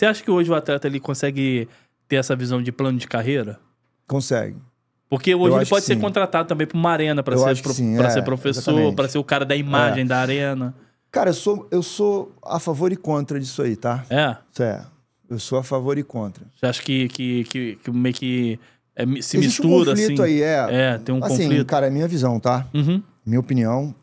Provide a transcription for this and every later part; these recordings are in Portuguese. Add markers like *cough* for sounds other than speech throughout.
Você acha que hoje o atleta ele consegue ter essa visão de plano de carreira? Consegue. Porque hoje eu ele pode ser sim. contratado também para uma arena, para ser, pro, é, ser professor, para ser o cara da imagem é. da arena. Cara, eu sou, eu sou a favor e contra disso aí, tá? É? Isso é. Eu sou a favor e contra. Você acha que, que, que, que meio que é, se Existe mistura, um conflito assim? aí, é. É, tem um assim, conflito. Assim, cara, é minha visão, tá? Uhum. Minha opinião,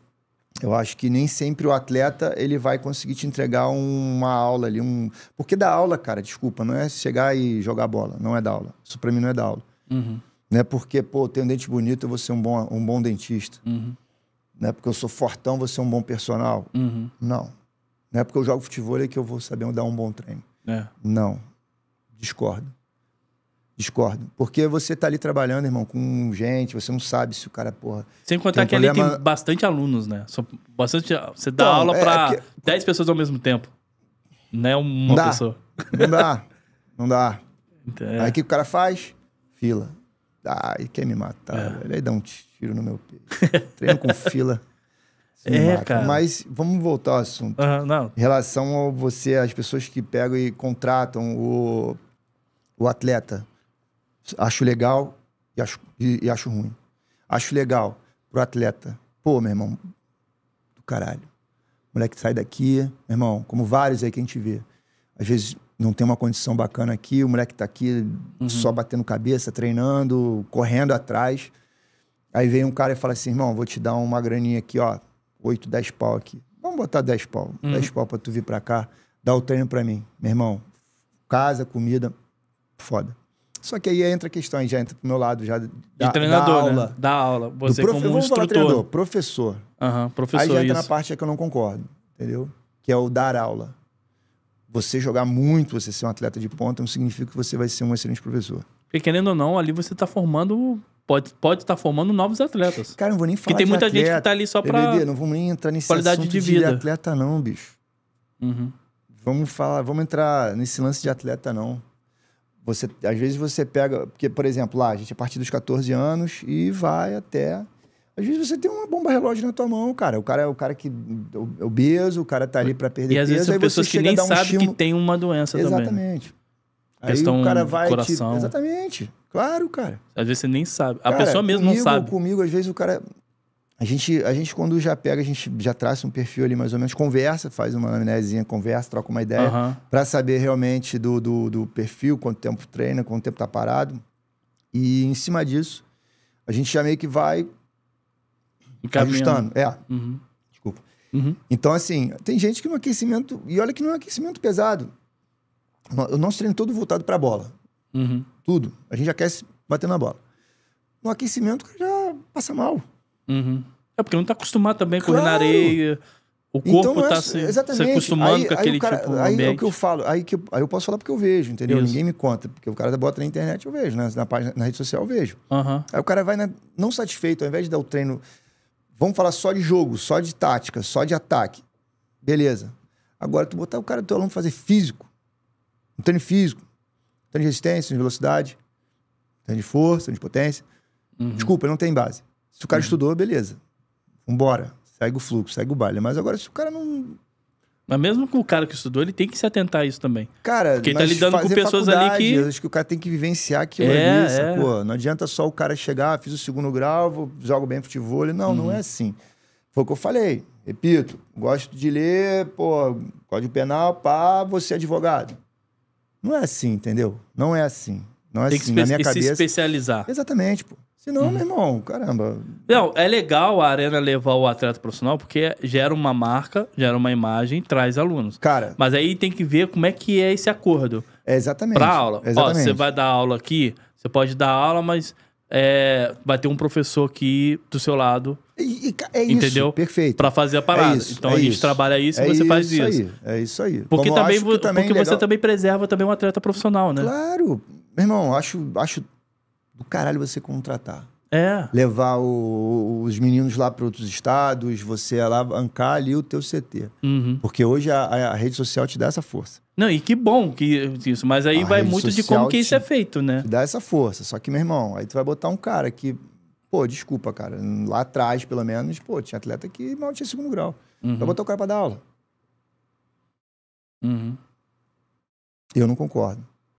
eu acho que nem sempre o atleta ele vai conseguir te entregar uma aula ali, um porque da aula, cara, desculpa, não é chegar e jogar bola, não é da aula. Isso para mim não é da aula, uhum. né? Porque pô, tenho um dente bonito, eu vou ser um bom um bom dentista, uhum. né? Porque eu sou fortão, eu vou ser um bom personal, uhum. não. Não é porque eu jogo futebol é que eu vou saber dar um bom treino, é. não. Discordo. Discordo. Porque você tá ali trabalhando, irmão, com gente, você não sabe se o cara, porra. Sem contar um que problema... ali tem bastante alunos, né? bastante. Você dá então, aula é, pra que... 10 pessoas ao mesmo tempo. Não é uma não pessoa. Não dá. Não dá. Então, é. Aí o que o cara faz? Fila. Ai, e quer me matar? É. Aí dá um tiro no meu peito. *laughs* Treino com fila. É, mata. cara. Mas vamos voltar ao assunto. não. Em relação a você, as pessoas que pegam e contratam o, o atleta. Acho legal e acho, e, e acho ruim. Acho legal pro atleta. Pô, meu irmão, do caralho. Moleque sai daqui, meu irmão, como vários aí que a gente vê. Às vezes não tem uma condição bacana aqui, o moleque tá aqui uhum. só batendo cabeça, treinando, correndo atrás. Aí vem um cara e fala assim, irmão, vou te dar uma graninha aqui, ó, 8, 10 pau aqui. Vamos botar 10 pau, uhum. 10 pau pra tu vir pra cá, dá o treino pra mim. Meu irmão, casa, comida, foda. Só que aí entra a questão, aí já entra pro meu lado já de da, treinador, da né? aula, né? da aula, você prof... como vamos instrutor, falar treinador, professor. Uhum, professor. Aí já entra isso. na parte que eu não concordo, entendeu? Que é o dar aula. Você jogar muito, você ser um atleta de ponta, não significa que você vai ser um excelente professor. Porque querendo ou não, ali você está formando pode pode estar tá formando novos atletas. Cara, não vou nem falar. Porque tem muita atleta, gente que está ali só para não vamos nem entrar nesse qualidade de vida de atleta não, bicho. Uhum. Vamos falar, vamos entrar nesse lance de atleta não. Você, às vezes você pega, porque, por exemplo, lá a gente é a partir dos 14 anos e vai até. Às vezes você tem uma bomba relógio na tua mão, cara. O cara é o cara que é obeso, o cara tá ali para perder peso. E às vezes são pessoas que nem um sabem estímulo... que tem uma doença Exatamente. também. Né? Exatamente. Aí o cara vai coração. Te... Exatamente. Claro, cara. Às vezes você nem sabe. A cara, pessoa mesmo comigo, não sabe. Comigo, às vezes o cara a gente, a gente, quando já pega, a gente já traça um perfil ali mais ou menos, conversa, faz uma anamnesinha, conversa, troca uma ideia, uhum. para saber realmente do, do, do, perfil, quanto tempo treina, quanto tempo tá parado. E em cima disso, a gente já meio que vai ajustando. É. Uhum. Desculpa. Uhum. Então, assim, tem gente que no aquecimento. E olha que não é um aquecimento pesado. O nosso treino é todo voltado pra bola. Uhum. Tudo. A gente aquece batendo a bola. No aquecimento, já passa mal. Uhum. É porque não tá acostumado também a correr na areia. O corpo então, tá é, se, se, acostumando aí, com aí aquele cara, tipo de ambiente. Aí é o que eu falo, aí, que eu, aí eu posso falar porque eu vejo, entendeu? Isso. Ninguém me conta, porque o cara bota na internet, eu vejo, né? na, página, na rede social eu vejo. Uhum. Aí o cara vai na, não satisfeito, ao invés de dar o treino, vamos falar só de jogo, só de tática, só de ataque. Beleza. Agora tu botar o cara do teu aluno fazer físico, um treino físico, um treino de resistência, de velocidade, um treino de força, um treino de potência. Uhum. Desculpa, não tem base. Se o cara uhum. estudou, beleza. Vambora. Segue o fluxo, segue o baile. Mas agora, se o cara não. Mas mesmo com o cara que estudou, ele tem que se atentar a isso também. Cara, Porque ele tá lidando com pessoas ali que. Acho que o cara tem que vivenciar aquilo é, ali, é. Não adianta só o cara chegar, ah, fiz o segundo grau, vou, jogo bem futebol. Não, uhum. não é assim. Foi o que eu falei. Repito, gosto de ler, pô, código penal, pá, você advogado. Não é assim, entendeu? Não é assim. Não é tem assim. Que Na minha cabeça. se especializar. Exatamente, pô. Senão, meu irmão, caramba. Não, é legal a arena levar o atleta profissional porque gera uma marca, gera uma imagem, traz alunos. Cara. Mas aí tem que ver como é que é esse acordo. É exatamente. Pra aula. Exatamente. Ó, você vai dar aula aqui, você pode dar aula, mas é, vai ter um professor aqui do seu lado. E, e, é isso, entendeu? perfeito. Pra fazer a parada. É isso, então é a gente isso. trabalha isso e é você faz isso. Aí, é isso aí. Porque, Como também, porque é legal... você também preserva também um atleta profissional, né? Claro. Meu irmão, acho, acho caralho você contratar. É. Levar o, os meninos lá para outros estados, você alavancar ali o teu CT. Uhum. Porque hoje a, a, rede social te dá essa força. Não, e que bom que isso, mas aí a vai muito de como que isso te, é feito, né? Te dá essa força. Só que, meu irmão, aí tu vai botar um cara que, pô, desculpa, cara, lá atrás, pelo menos, pô, tinha atleta que mal tinha segundo grau. Uhum. Vai botar o cara pra dar aula. Uhum. Eu não concordo.